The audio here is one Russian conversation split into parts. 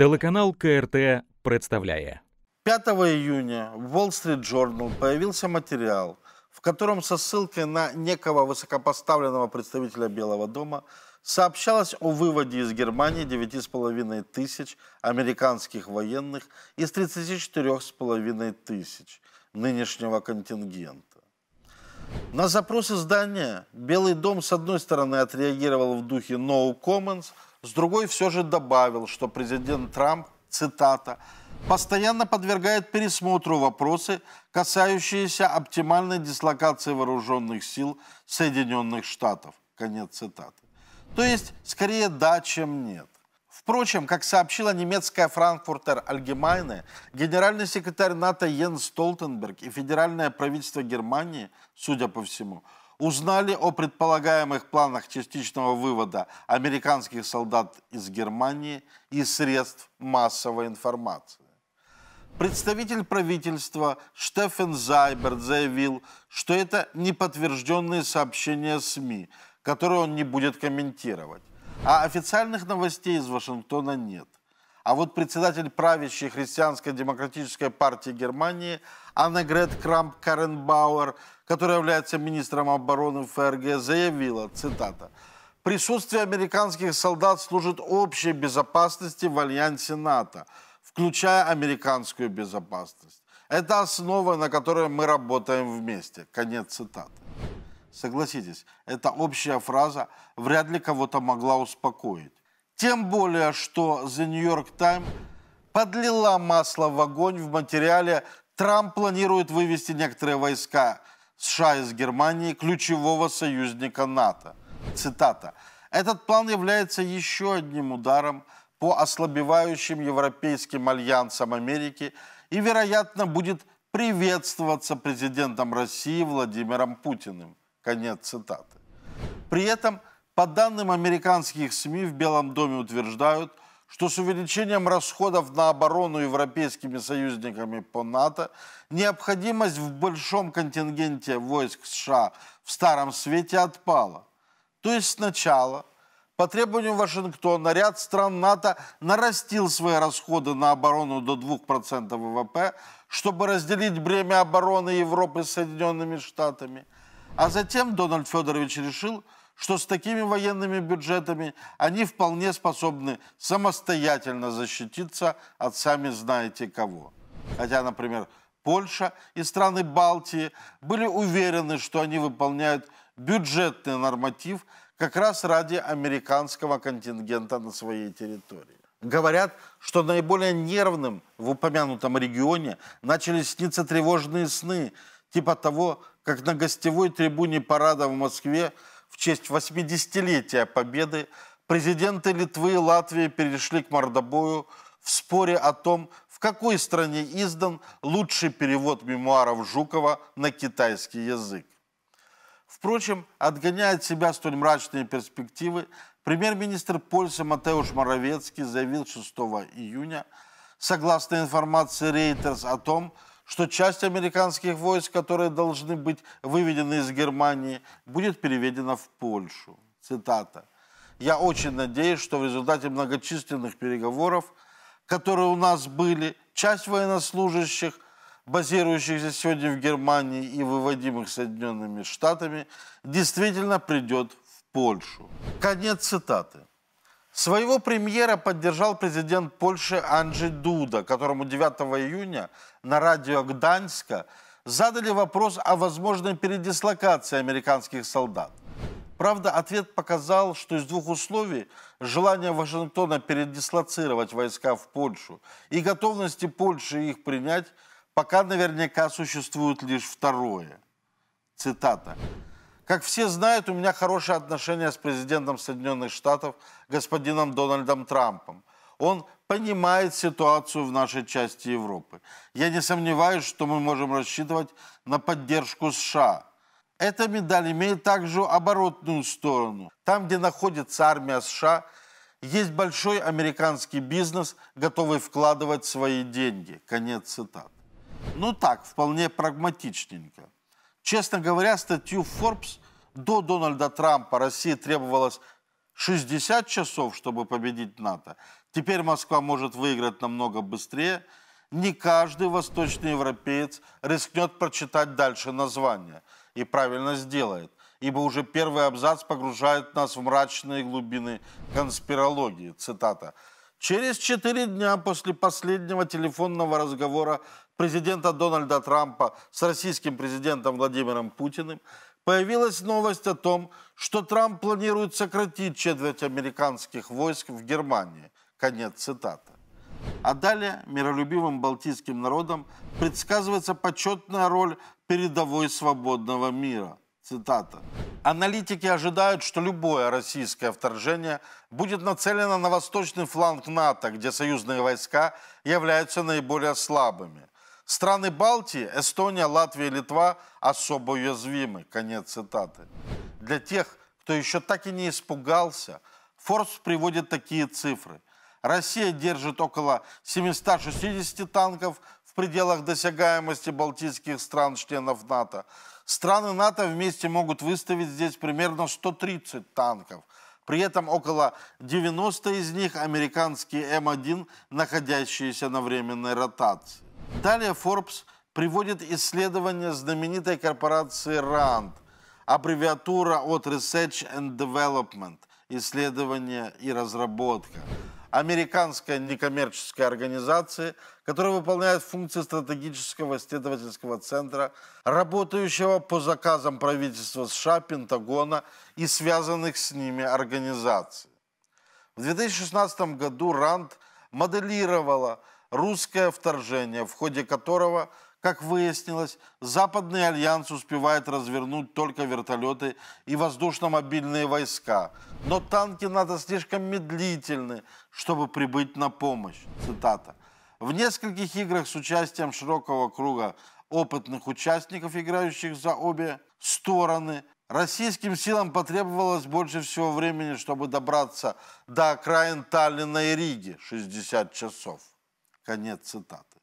Телеканал КРТ представляет. 5 июня в Wall Street Journal появился материал, в котором со ссылкой на некого высокопоставленного представителя Белого дома сообщалось о выводе из Германии 9,5 тысяч американских военных из 34,5 тысяч нынешнего контингента. На запрос издания Белый дом с одной стороны отреагировал в духе «no comments», с другой все же добавил, что президент Трамп, цитата, «постоянно подвергает пересмотру вопросы, касающиеся оптимальной дислокации вооруженных сил Соединенных Штатов». Конец цитаты. То есть, скорее да, чем нет. Впрочем, как сообщила немецкая Франкфуртер Альгемайне, генеральный секретарь НАТО Йен Столтенберг и федеральное правительство Германии, судя по всему, узнали о предполагаемых планах частичного вывода американских солдат из Германии и средств массовой информации. Представитель правительства Штефен Зайберт заявил, что это неподтвержденные сообщения СМИ, которые он не будет комментировать. А официальных новостей из Вашингтона нет. А вот председатель правящей христианской демократической партии Германии Аннегрет Крамп Каренбауэр, которая является министром обороны ФРГ, заявила, цитата, «Присутствие американских солдат служит общей безопасности в альянсе НАТО, включая американскую безопасность. Это основа, на которой мы работаем вместе». Конец цитаты. Согласитесь, эта общая фраза вряд ли кого-то могла успокоить. Тем более, что The New York Times подлила масло в огонь в материале «Трамп планирует вывести некоторые войска США из Германии, ключевого союзника НАТО». Цитата. «Этот план является еще одним ударом по ослабевающим европейским альянсам Америки и, вероятно, будет приветствоваться президентом России Владимиром Путиным. Конец цитаты. При этом, по данным американских СМИ, в Белом доме утверждают, что с увеличением расходов на оборону европейскими союзниками по НАТО необходимость в большом контингенте войск США в Старом Свете отпала. То есть сначала по требованию Вашингтона ряд стран НАТО нарастил свои расходы на оборону до 2% ВВП, чтобы разделить бремя обороны Европы с Соединенными Штатами – а затем Дональд Федорович решил, что с такими военными бюджетами они вполне способны самостоятельно защититься от сами знаете кого. Хотя, например, Польша и страны Балтии были уверены, что они выполняют бюджетный норматив как раз ради американского контингента на своей территории. Говорят, что наиболее нервным в упомянутом регионе начали сниться тревожные сны, типа того, как на гостевой трибуне парада в Москве в честь 80-летия Победы президенты Литвы и Латвии перешли к мордобою в споре о том, в какой стране издан лучший перевод мемуаров Жукова на китайский язык. Впрочем, отгоняя от себя столь мрачные перспективы, премьер-министр Польши Матеуш Моровецкий заявил 6 июня, согласно информации Рейтерс, о том, что что часть американских войск, которые должны быть выведены из Германии, будет переведена в Польшу. Цитата. «Я очень надеюсь, что в результате многочисленных переговоров, которые у нас были, часть военнослужащих, базирующихся сегодня в Германии и выводимых Соединенными Штатами, действительно придет в Польшу». Конец цитаты. Своего премьера поддержал президент Польши Анджей Дуда, которому 9 июня на радио Гданьска задали вопрос о возможной передислокации американских солдат. Правда, ответ показал, что из двух условий – желания Вашингтона передислоцировать войска в Польшу и готовности Польши их принять – пока наверняка существует лишь второе. Цитата. Как все знают, у меня хорошие отношения с президентом Соединенных Штатов господином Дональдом Трампом. Он понимает ситуацию в нашей части Европы. Я не сомневаюсь, что мы можем рассчитывать на поддержку США. Эта медаль имеет также оборотную сторону. Там, где находится армия США, есть большой американский бизнес, готовый вкладывать свои деньги. Конец цитат. Ну так, вполне прагматичненько. Честно говоря, статью Forbes до Дональда Трампа России требовалось 60 часов, чтобы победить НАТО. Теперь Москва может выиграть намного быстрее. Не каждый восточный европеец рискнет прочитать дальше название. И правильно сделает, ибо уже первый абзац погружает нас в мрачные глубины конспирологии. Цитата. Через четыре дня после последнего телефонного разговора президента Дональда Трампа с российским президентом Владимиром Путиным появилась новость о том, что Трамп планирует сократить четверть американских войск в Германии. Конец цитаты. А далее миролюбивым балтийским народам предсказывается почетная роль передовой свободного мира. Цитата. Аналитики ожидают, что любое российское вторжение будет нацелено на восточный фланг НАТО, где союзные войска являются наиболее слабыми. Страны Балтии, Эстония, Латвия, Литва особо уязвимы. Конец цитаты. Для тех, кто еще так и не испугался, Форс приводит такие цифры. Россия держит около 760 танков в пределах досягаемости балтийских стран-членов НАТО. Страны НАТО вместе могут выставить здесь примерно 130 танков. При этом около 90 из них американские М1, находящиеся на временной ротации. Далее Forbes приводит исследование знаменитой корпорации RAND, аббревиатура от Research and Development, исследование и разработка, американской некоммерческой организации, которая выполняет функции стратегического исследовательского центра, работающего по заказам правительства США, Пентагона и связанных с ними организаций. В 2016 году РАНД моделировала русское вторжение, в ходе которого, как выяснилось, Западный альянс успевает развернуть только вертолеты и воздушно-мобильные войска. Но танки надо слишком медлительны, чтобы прибыть на помощь. Цитата. В нескольких играх с участием широкого круга опытных участников, играющих за обе стороны, Российским силам потребовалось больше всего времени, чтобы добраться до окраин Таллина и Риги – 60 часов. Конец цитаты.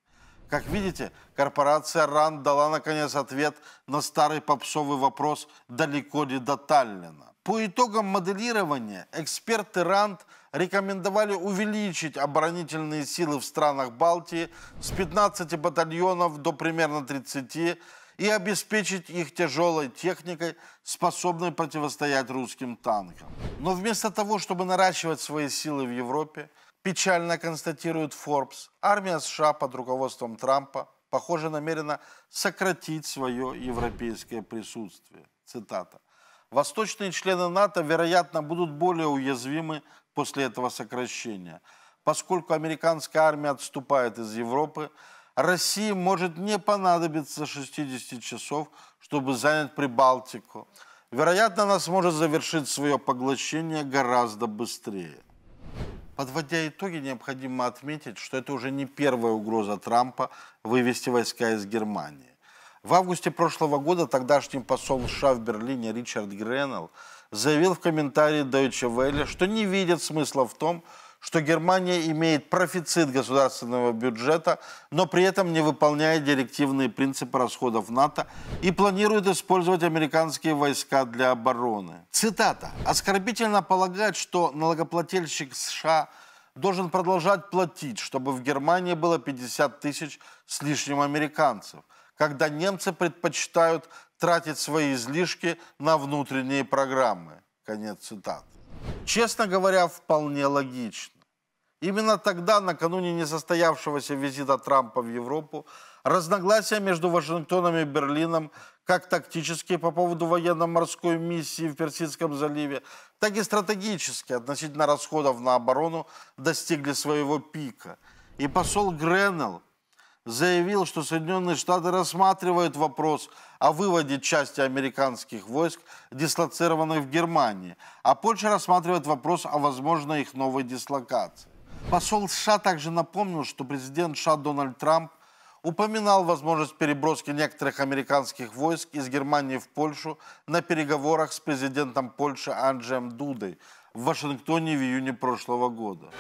Как видите, корпорация РАН дала, наконец, ответ на старый попсовый вопрос «Далеко ли до Таллина?». По итогам моделирования эксперты РАНД рекомендовали увеличить оборонительные силы в странах Балтии с 15 батальонов до примерно 30 и обеспечить их тяжелой техникой, способной противостоять русским танкам. Но вместо того, чтобы наращивать свои силы в Европе – Печально констатирует Forbes, армия США под руководством Трампа, похоже, намерена сократить свое европейское присутствие. Цитата. Восточные члены НАТО, вероятно, будут более уязвимы после этого сокращения. Поскольку американская армия отступает из Европы, России может не понадобиться 60 часов, чтобы занять Прибалтику. Вероятно, она сможет завершить свое поглощение гораздо быстрее. Подводя итоги, необходимо отметить, что это уже не первая угроза Трампа вывести войска из Германии. В августе прошлого года тогдашний посол США в Берлине Ричард Гренелл заявил в комментарии Deutsche Welle, что не видит смысла в том, что Германия имеет профицит государственного бюджета, но при этом не выполняет директивные принципы расходов НАТО и планирует использовать американские войска для обороны. Цитата. «Оскорбительно полагать, что налогоплательщик США должен продолжать платить, чтобы в Германии было 50 тысяч с лишним американцев, когда немцы предпочитают тратить свои излишки на внутренние программы». Конец цитаты. Честно говоря, вполне логично. Именно тогда, накануне несостоявшегося визита Трампа в Европу, разногласия между Вашингтоном и Берлином, как тактические по поводу военно-морской миссии в Персидском заливе, так и стратегические относительно расходов на оборону достигли своего пика. И посол Гренелл, заявил, что Соединенные Штаты рассматривают вопрос о выводе части американских войск, дислоцированных в Германии, а Польша рассматривает вопрос о возможной их новой дислокации. Посол США также напомнил, что президент США Дональд Трамп упоминал возможность переброски некоторых американских войск из Германии в Польшу на переговорах с президентом Польши Анджем Дудой в Вашингтоне в июне прошлого года.